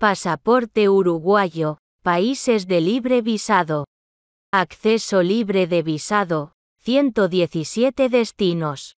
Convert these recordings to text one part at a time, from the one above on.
Pasaporte uruguayo, países de libre visado. Acceso libre de visado, 117 destinos.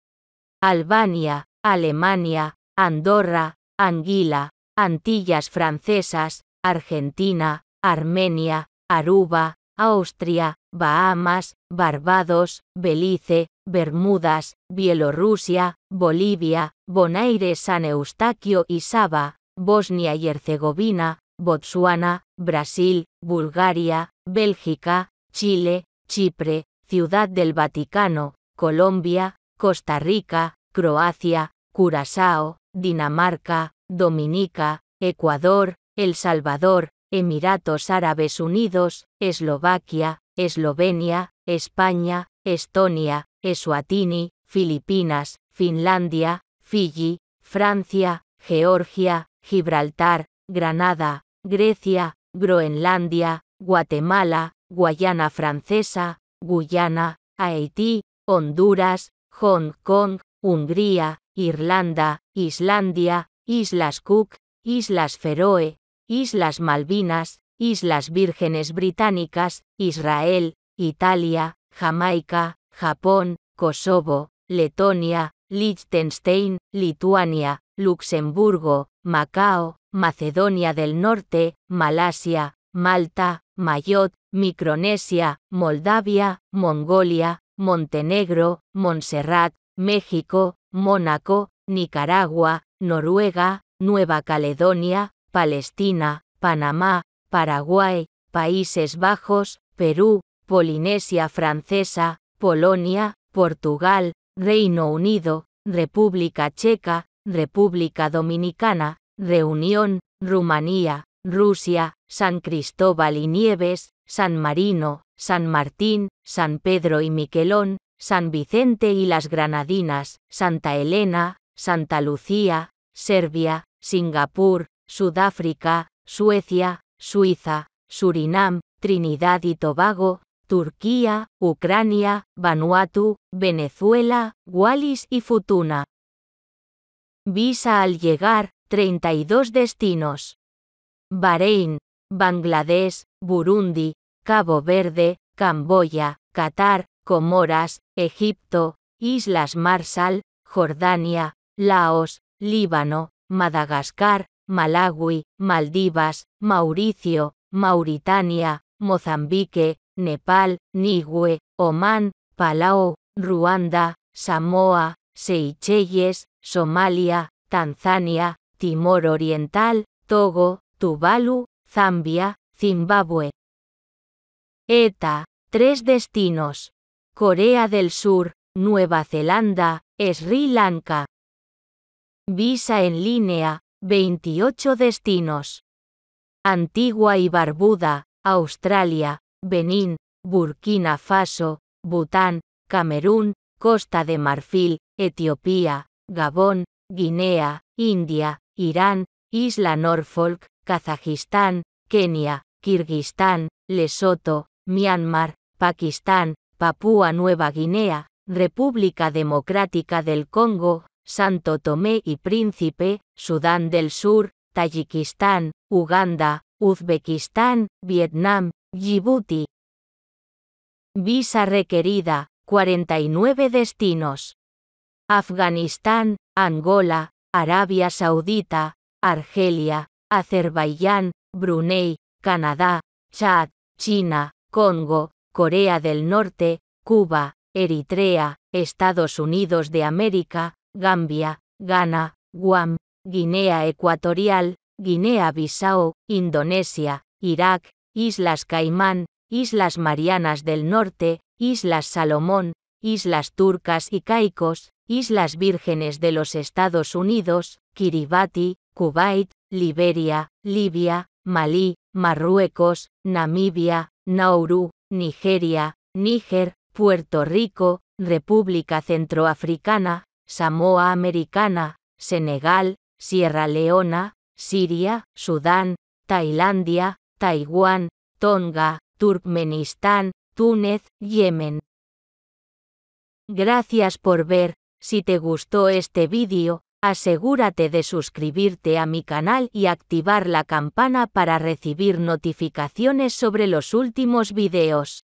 Albania, Alemania, Andorra, Anguila, Antillas Francesas, Argentina, Armenia, Aruba, Austria, Bahamas, Barbados, Belice, Bermudas, Bielorrusia, Bolivia, Bonaire, San Eustaquio y Saba. Bosnia y Herzegovina, Botsuana, Brasil, Bulgaria, Bélgica, Chile, Chipre, Ciudad del Vaticano, Colombia, Costa Rica, Croacia, Curazao, Dinamarca, Dominica, Ecuador, El Salvador, Emiratos Árabes Unidos, Eslovaquia, Eslovenia, España, Estonia, Eswatini, Filipinas, Finlandia, Fiji, Francia, Georgia, Gibraltar, Granada, Grecia, Groenlandia, Guatemala, Guayana Francesa, Guyana, Haití, Honduras, Hong Kong, Hungría, Irlanda, Islandia, Islas Cook, Islas Feroe, Islas Malvinas, Islas Vírgenes Británicas, Israel, Italia, Jamaica, Japón, Kosovo, Letonia, Liechtenstein, Lituania, Luxemburgo, Macao, Macedonia del Norte, Malasia, Malta, Mayotte, Micronesia, Moldavia, Mongolia, Montenegro, Montserrat, México, Mónaco, Nicaragua, Noruega, Nueva Caledonia, Palestina, Panamá, Paraguay, Países Bajos, Perú, Polinesia Francesa, Polonia, Portugal, Reino Unido, República Checa, República Dominicana, Reunión, Rumanía, Rusia, San Cristóbal y Nieves, San Marino, San Martín, San Pedro y Miquelón, San Vicente y las Granadinas, Santa Elena, Santa Lucía, Serbia, Singapur, Sudáfrica, Suecia, Suiza, Surinam, Trinidad y Tobago, Turquía, Ucrania, Vanuatu, Venezuela, Wallis y Futuna. Visa al llegar, 32 destinos. Bahrein, Bangladesh, Burundi, Cabo Verde, Camboya, Qatar, Comoras, Egipto, Islas Marshall, Jordania, Laos, Líbano, Madagascar, Malawi, Maldivas, Mauricio, Mauritania, Mozambique, Nepal, Nigue, Omán, Palau, Ruanda, Samoa, Seychelles, Somalia, Tanzania, Timor Oriental, Togo, Tuvalu, Zambia, Zimbabue. ETA, tres destinos. Corea del Sur, Nueva Zelanda, Sri Lanka. Visa en línea, 28 destinos. Antigua y Barbuda, Australia, Benín, Burkina Faso, Bután, Camerún, Costa de Marfil, Etiopía, Gabón, Guinea, India, Irán, Isla Norfolk, Kazajistán, Kenia, Kirguistán, Lesoto, Myanmar, Pakistán, Papúa Nueva Guinea, República Democrática del Congo, Santo Tomé y Príncipe, Sudán del Sur, Tayikistán, Uganda, Uzbekistán, Vietnam, Djibouti. Visa requerida, 49 destinos. Afganistán, Angola, Arabia Saudita, Argelia, Azerbaiyán, Brunei, Canadá, Chad, China, Congo, Corea del Norte, Cuba, Eritrea, Estados Unidos de América, Gambia, Ghana, Guam, Guinea Ecuatorial, Guinea-Bissau, Indonesia, Irak, Islas Caimán, Islas Marianas del Norte, Islas Salomón, Islas Turcas y Caicos, Islas Vírgenes de los Estados Unidos, Kiribati, Kuwait, Liberia, Libia, Malí, Marruecos, Namibia, Nauru, Nigeria, Níger, Puerto Rico, República Centroafricana, Samoa Americana, Senegal, Sierra Leona, Siria, Sudán, Tailandia, Taiwán, Tonga, Turkmenistán, Túnez, Yemen. Gracias por ver, si te gustó este vídeo, asegúrate de suscribirte a mi canal y activar la campana para recibir notificaciones sobre los últimos vídeos.